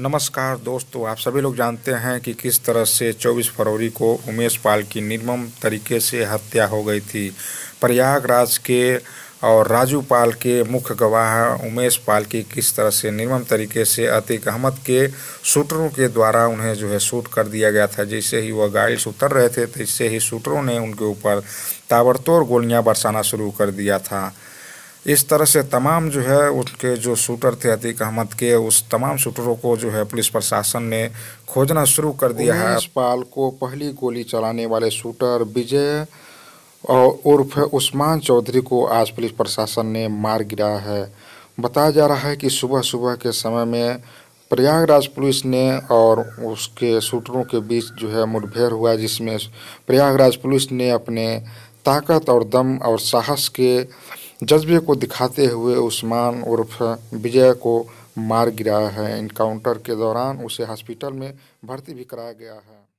नमस्कार दोस्तों आप सभी लोग जानते हैं कि किस तरह से 24 फरवरी को उमेश पाल की निर्मम तरीके से हत्या हो गई थी प्रयागराज के और राजू पाल के मुख्य गवाह उमेश पाल की किस तरह से निर्मम तरीके से अतिक अहमद के शूटरों के द्वारा उन्हें जो है शूट कर दिया गया था जैसे ही वह गाड़ी से उतर रहे थे तो इससे ही शूटरों ने उनके ऊपर ताबड़तोड़ गोलियां बरसाना शुरू कर दिया था इस तरह से तमाम जो है उनके जो शूटर थे अतीक अहमद के उस तमाम शूटरों को जो है पुलिस प्रशासन ने खोजना शुरू कर दिया है पाल को पहली गोली चलाने वाले शूटर विजय और उर्फ उस्मान चौधरी को आज पुलिस प्रशासन ने मार गिराया है बताया जा रहा है कि सुबह सुबह के समय में प्रयागराज पुलिस ने और उसके शूटरों के बीच जो है मुठभेड़ हुआ जिसमें प्रयागराज पुलिस ने अपने ताकत और दम और साहस के जज्बे को दिखाते हुए उस्मान उर्फ विजय को मार गिराया है इनकाउंटर के दौरान उसे हॉस्पिटल में भर्ती भी कराया गया है